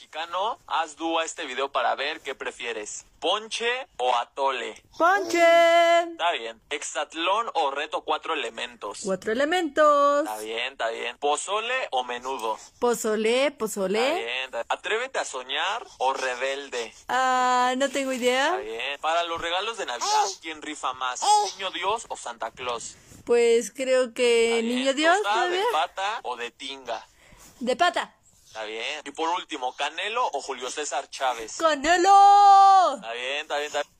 mexicano, haz dúo a este video para ver qué prefieres. ¿Ponche o atole? ¡Ponche! Está bien. ¿Exatlón o reto cuatro elementos? Cuatro elementos. Está bien, está bien. ¿Pozole o menudo? Pozole, pozole. Está bien, ¿Atrévete a soñar o rebelde? Ah, no tengo idea. Está bien. Para los regalos de Navidad, ¿quién rifa más? ¿Niño Dios o Santa Claus? Pues creo que Niño Dios. ¿De pata o de tinga? De pata. Está bien. Y por último, ¿Canelo o Julio César Chávez? ¡Canelo! Está bien, está bien, está bien.